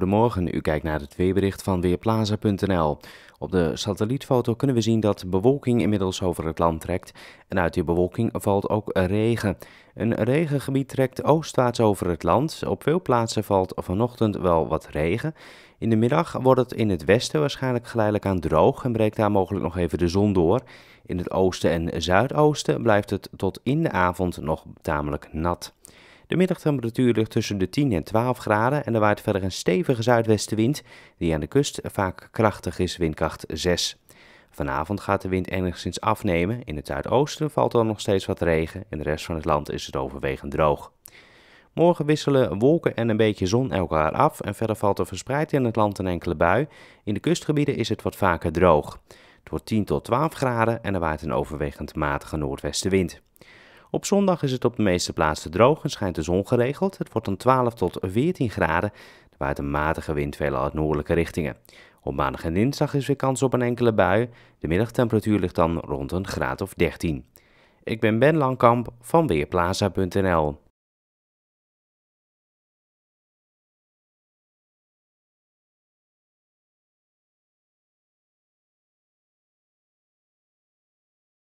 Goedemorgen, u kijkt naar het weerbericht van Weerplaza.nl. Op de satellietfoto kunnen we zien dat bewolking inmiddels over het land trekt en uit die bewolking valt ook regen. Een regengebied trekt oostwaarts over het land. Op veel plaatsen valt vanochtend wel wat regen. In de middag wordt het in het westen waarschijnlijk geleidelijk aan droog en breekt daar mogelijk nog even de zon door. In het oosten en zuidoosten blijft het tot in de avond nog tamelijk nat. De middagtemperatuur ligt tussen de 10 en 12 graden en er waait verder een stevige zuidwestenwind die aan de kust vaak krachtig is, windkracht 6. Vanavond gaat de wind enigszins afnemen. In het zuidoosten valt er nog steeds wat regen en de rest van het land is het overwegend droog. Morgen wisselen wolken en een beetje zon elkaar af en verder valt er verspreid in het land een enkele bui. In de kustgebieden is het wat vaker droog. Het wordt 10 tot 12 graden en er waait een overwegend matige noordwestenwind. Op zondag is het op de meeste plaatsen droog en schijnt de zon geregeld. Het wordt dan 12 tot 14 graden. Er waait een matige wind veel uit noordelijke richtingen. Op maandag en dinsdag is weer kans op een enkele bui. De middagtemperatuur ligt dan rond een graad of 13. Ik ben Ben Langkamp van Weerplaza.nl.